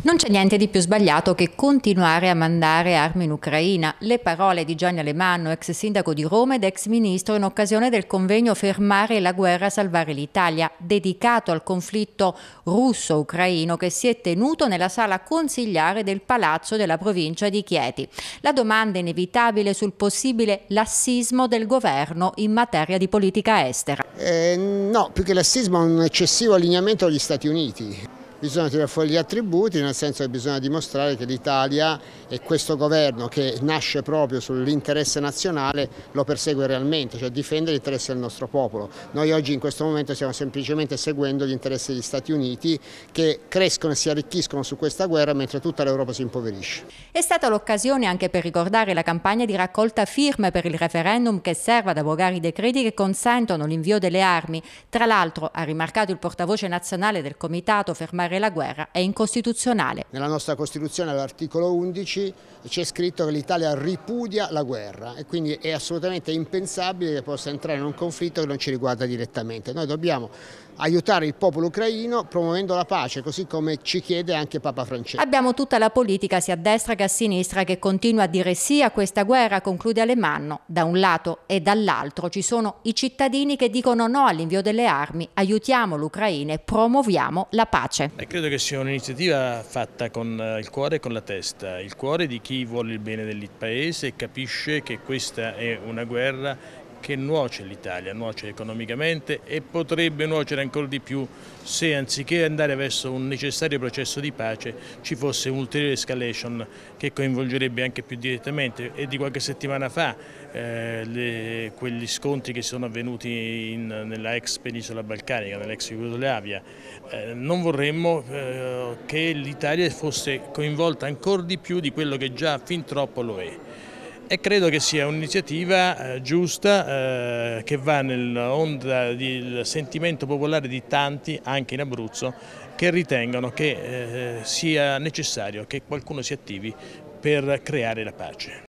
Non c'è niente di più sbagliato che continuare a mandare armi in Ucraina. Le parole di Gianni Alemanno, ex sindaco di Roma ed ex ministro, in occasione del convegno Fermare la guerra, salvare l'Italia, dedicato al conflitto russo-ucraino che si è tenuto nella sala consigliare del palazzo della provincia di Chieti. La domanda inevitabile sul possibile lassismo del governo in materia di politica estera. Eh, no, più che lassismo, un eccessivo allineamento agli Stati Uniti bisogna tirare fuori gli attributi, nel senso che bisogna dimostrare che l'Italia e questo governo che nasce proprio sull'interesse nazionale lo persegue realmente, cioè difende l'interesse del nostro popolo. Noi oggi in questo momento stiamo semplicemente seguendo gli interessi degli Stati Uniti che crescono e si arricchiscono su questa guerra mentre tutta l'Europa si impoverisce. È stata l'occasione anche per ricordare la campagna di raccolta firme per il referendum che serve ad abrogare i decreti che consentono l'invio delle armi. Tra l'altro, ha rimarcato il portavoce nazionale del Comitato Fermare dichiarare la guerra è incostituzionale. Nella nostra Costituzione all'articolo 11 c'è scritto che l'Italia ripudia la guerra e quindi è assolutamente impensabile che possa entrare in un conflitto che non ci riguarda direttamente. Noi dobbiamo aiutare il popolo ucraino promuovendo la pace, così come ci chiede anche Papa Francesco. Abbiamo tutta la politica, sia a destra che a sinistra, che continua a dire sì a questa guerra, conclude Alemanno. Da un lato e dall'altro ci sono i cittadini che dicono no all'invio delle armi, aiutiamo l'Ucraina e promuoviamo la pace. E credo che sia un'iniziativa fatta con eh, il cuore e con la testa, il cuore di chi vuole il bene del paese e capisce che questa è una guerra che nuoce l'Italia, nuoce economicamente e potrebbe nuocere ancora di più se anziché andare verso un necessario processo di pace ci fosse un'ulteriore escalation che coinvolgerebbe anche più direttamente e di qualche settimana fa eh, le, quegli scontri che sono avvenuti in, nella ex penisola balcanica, nell'ex Jugoslavia. Eh, non vorremmo eh, che l'Italia fosse coinvolta ancora di più di quello che già fin troppo lo è e credo che sia un'iniziativa eh, giusta eh, che va nell'onda del sentimento popolare di tanti anche in Abruzzo che ritengono che eh, sia necessario che qualcuno si attivi per creare la pace.